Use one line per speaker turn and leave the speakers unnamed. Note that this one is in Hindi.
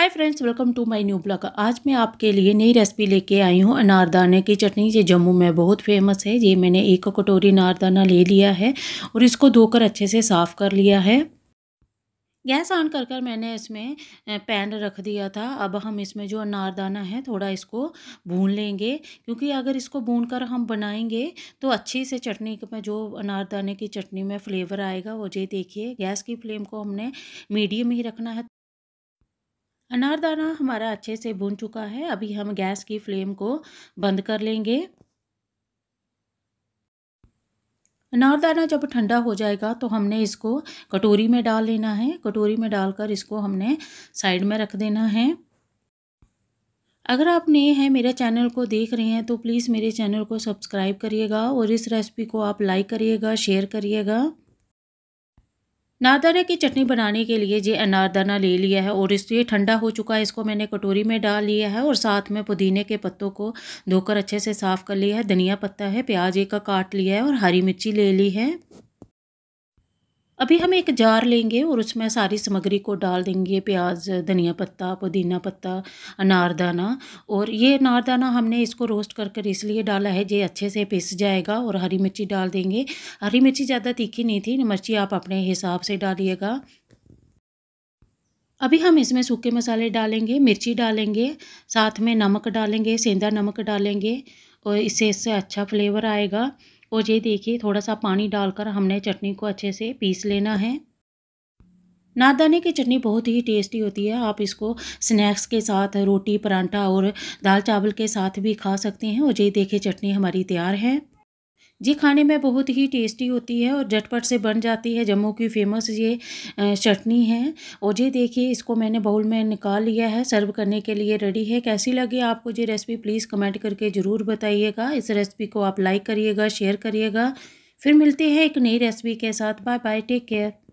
hi friends welcome to my new blog आज मैं आपके लिए नई रेसिपी लेके आई हूँ अनारदाने की चटनी ये जम्मू में बहुत फेमस है ये मैंने एक कटोरी अनारदाना ले लिया है और इसको धोकर अच्छे से साफ़ कर लिया है गैस ऑन कर कर मैंने इसमें पैन रख दिया था अब हम इसमें जो अनारदाना है थोड़ा इसको भून लेंगे क्योंकि अगर इसको भून कर हम बनाएंगे तो अच्छी से चटनी में जो अनारदाने की चटनी में फ्लेवर आएगा वो ये देखिए गैस की फ्लेम को हमने मीडियम ही रखना है अनारदाना हमारा अच्छे से भुन चुका है अभी हम गैस की फ्लेम को बंद कर लेंगे अनारदाना जब ठंडा हो जाएगा तो हमने इसको कटोरी में डाल लेना है कटोरी में डालकर इसको हमने साइड में रख देना है अगर आप नए हैं मेरे चैनल को देख रहे हैं तो प्लीज़ मेरे चैनल को सब्सक्राइब करिएगा और इस रेसिपी को आप लाइक करिएगा शेयर करिएगा नारदाना तो की चटनी बनाने के लिए ये अनारदाना ले लिया है और इस ये ठंडा हो चुका है इसको मैंने कटोरी में डाल लिया है और साथ में पुदीने के पत्तों को धोकर अच्छे से साफ़ कर लिया है धनिया पत्ता है प्याज एक का काट लिया है और हरी मिर्ची ले ली है अभी हम एक जार लेंगे और उसमें सारी सामग्री को डाल देंगे प्याज धनिया पत्ता पुदीना पत्ता अनारदाना और ये अनारदाना हमने इसको रोस्ट कर कर इसलिए डाला है ये अच्छे से पिस जाएगा और हरी मिर्ची डाल देंगे हरी मिर्ची ज़्यादा तीखी नहीं थी मिर्ची आप अपने हिसाब से डालिएगा अभी हम इसमें सूखे मसाले डालेंगे मिर्ची डालेंगे साथ में नमक डालेंगे सेंधा नमक डालेंगे और इससे इससे अच्छा फ्लेवर आएगा और ये देखिए थोड़ा सा पानी डालकर हमने चटनी को अच्छे से पीस लेना है नादाने की चटनी बहुत ही टेस्टी होती है आप इसको स्नैक्स के साथ रोटी परांठा और दाल चावल के साथ भी खा सकते हैं और ये देखिए चटनी हमारी तैयार है जी खाने में बहुत ही टेस्टी होती है और झटपट से बन जाती है जम्मू की फेमस ये चटनी है और ये देखिए इसको मैंने बाउल में निकाल लिया है सर्व करने के लिए रेडी है कैसी लगी आपको ये रेसिपी प्लीज़ कमेंट करके ज़रूर बताइएगा इस रेसिपी को आप लाइक करिएगा शेयर करिएगा फिर मिलते हैं एक नई रेसिपी के साथ बाय बाय टेक केयर